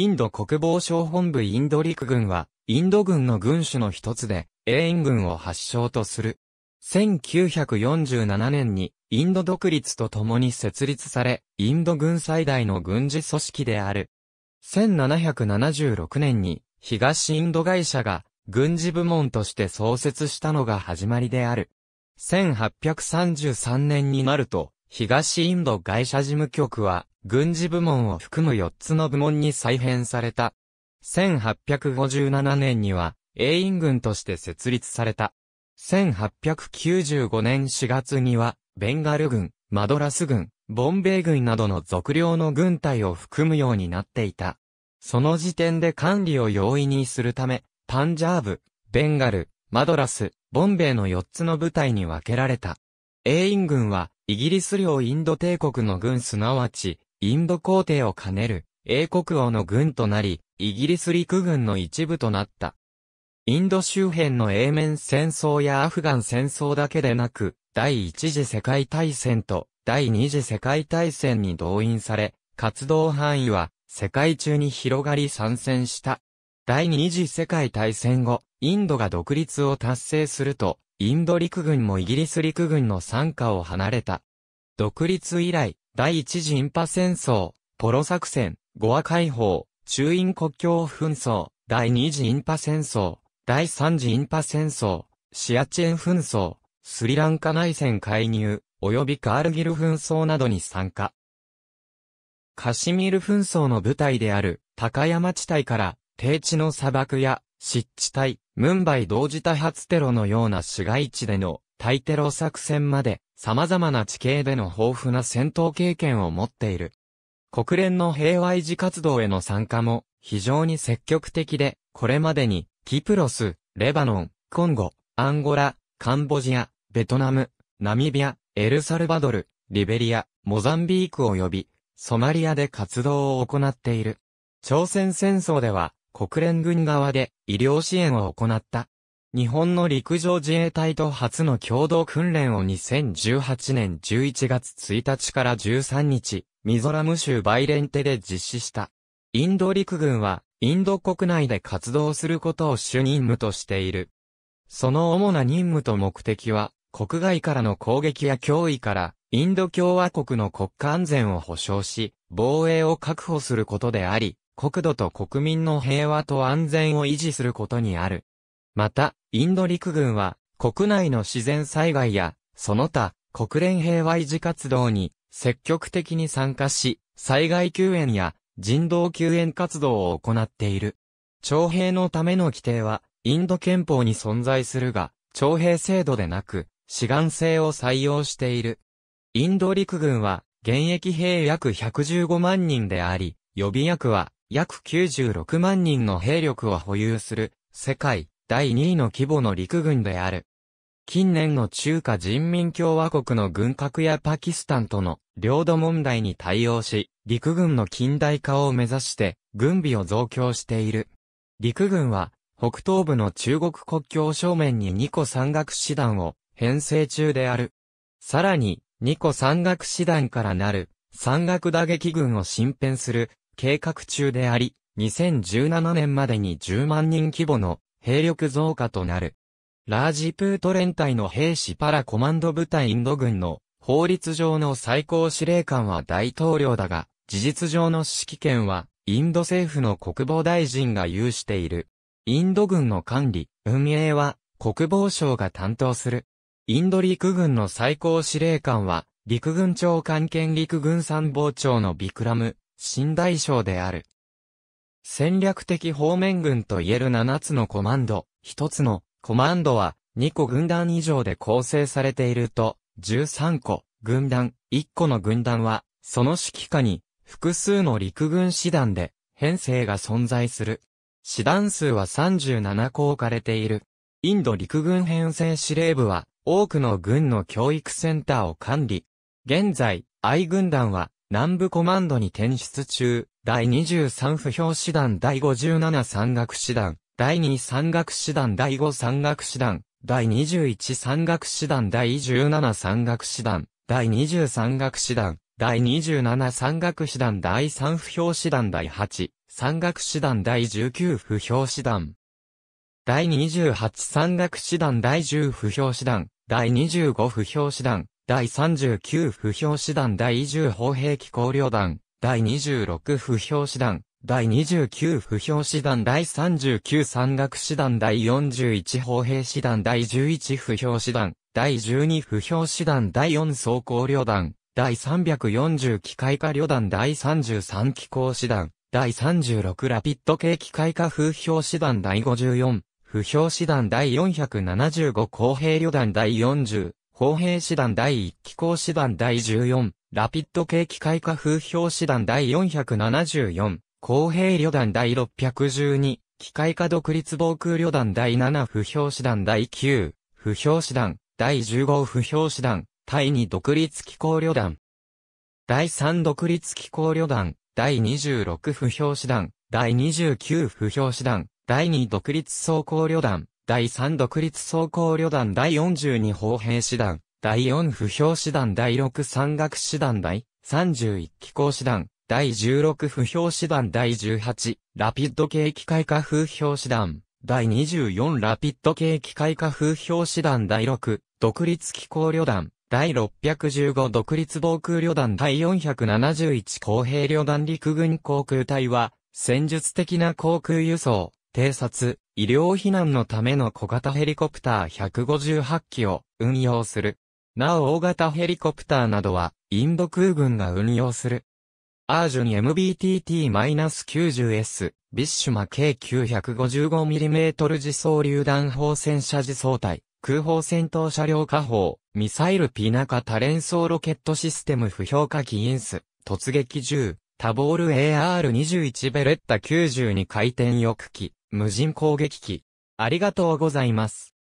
インド国防省本部インド陸軍は、インド軍の軍種の一つで、永遠軍を発祥とする。1947年に、インド独立とともに設立され、インド軍最大の軍事組織である。1776年に、東インド会社が、軍事部門として創設したのが始まりである。1833年になると、東インド会社事務局は、軍事部門を含む4つの部門に再編された。1857年には、英院軍として設立された。1895年4月には、ベンガル軍、マドラス軍、ボンベイ軍などの属領の軍隊を含むようになっていた。その時点で管理を容易にするため、パンジャーブ、ベンガル、マドラス、ボンベイの4つの部隊に分けられた。英印軍は、イギリス領インド帝国の軍すなわち、インド皇帝を兼ねる英国王の軍となり、イギリス陸軍の一部となった。インド周辺の英面戦争やアフガン戦争だけでなく、第一次世界大戦と第二次世界大戦に動員され、活動範囲は世界中に広がり参戦した。第二次世界大戦後、インドが独立を達成すると、インド陸軍もイギリス陸軍の参加を離れた。独立以来、第一次インパ戦争、ポロ作戦、ゴア解放、中印国境紛争、第二次インパ戦争、第三次インパ戦争、シアチェン紛争、スリランカ内戦介入、及びカールギル紛争などに参加。カシミール紛争の舞台である高山地帯から低地の砂漠や湿地帯、ムンバイ同時多発テロのような市街地での対テロ作戦まで、様々な地形での豊富な戦闘経験を持っている。国連の平和維持活動への参加も、非常に積極的で、これまでに、キプロス、レバノン、コンゴ、アンゴラ、カンボジア、ベトナム、ナミビア、エルサルバドル、リベリア、モザンビーク及び、ソマリアで活動を行っている。朝鮮戦争では、国連軍側で医療支援を行った。日本の陸上自衛隊と初の共同訓練を2018年11月1日から13日、ミゾラム州バイレンテで実施した。インド陸軍は、インド国内で活動することを主任務としている。その主な任務と目的は、国外からの攻撃や脅威から、インド共和国の国家安全を保障し、防衛を確保することであり、国土と国民の平和と安全を維持することにある。また、インド陸軍は、国内の自然災害や、その他、国連平和維持活動に積極的に参加し、災害救援や人道救援活動を行っている。徴兵のための規定は、インド憲法に存在するが、徴兵制度でなく、志願制を採用している。インド陸軍は、現役兵約115万人であり、予備役は約96万人の兵力を保有する、世界第2位の規模の陸軍である。近年の中華人民共和国の軍拡やパキスタンとの領土問題に対応し、陸軍の近代化を目指して軍備を増強している。陸軍は北東部の中国国境正面に2個山岳師団を編成中である。さらに2個山岳師団からなる山岳打撃軍を新編する計画中であり、2017年までに10万人規模の兵力増加となる。ラージプート連隊の兵士パラコマンド部隊インド軍の法律上の最高司令官は大統領だが、事実上の指揮権はインド政府の国防大臣が有している。インド軍の管理、運営は国防省が担当する。インド陸軍の最高司令官は陸軍長官兼陸軍参謀長のビクラム、新大将である。戦略的方面軍といえる7つのコマンド、1つのコマンドは2個軍団以上で構成されていると、13個軍団、1個の軍団は、その指揮下に複数の陸軍師団で編成が存在する。師団数は37個置かれている。インド陸軍編成司令部は多くの軍の教育センターを管理。現在、愛軍団は南部コマンドに転出中、第23不評師団第57山岳師団、第2山岳師団第5山岳師団、第21山岳師団第17山岳師団、第20山岳師団、第27山岳師団第3不評師団第8、山岳師団第19不評師団。第28山岳師団第10不評師団、第25不評師団、第39不評師団第2 0砲兵機考慮団、第26不評師団、第29不評師団第39山岳師団第41砲兵師団第11不評師団、第12不評師団第4装甲旅団、第340機械化旅団第33機構師団、第36ラピッド系機械化風評師団第54、不評師団第475公兵旅団第40、公兵師団第1機構師団第14、ラピッド景気開花風評師団第474、公平旅団第612、機械化独立防空旅団第7不評師団第9、不評師団、第15不評師団、第2独立機構旅団。第3独立機構旅団、第26不評師団、第29不評師団、第2独立走行旅団、第3独立走行旅団第42砲兵師団。第4不評師団第6山岳師団第31機構師団第16不評師団第18ラピッド系機械化風評師団第24ラピッド系機械化風評師団第6独立機構旅団第615独立防空旅団第471公平旅団陸軍航空隊は戦術的な航空輸送、偵察、医療避難のための小型ヘリコプター158機を運用する。なお大型ヘリコプターなどは、インド空軍が運用する。アージュに MBTT-90S、ビッシュマ計 955mm 自走榴弾砲戦車自走隊、空砲戦闘車両火砲、ミサイルピナカ多連装ロケットシステム不評価機インス、突撃銃、タボール AR21 ベレッタ92回転翼機、無人攻撃機。ありがとうございます。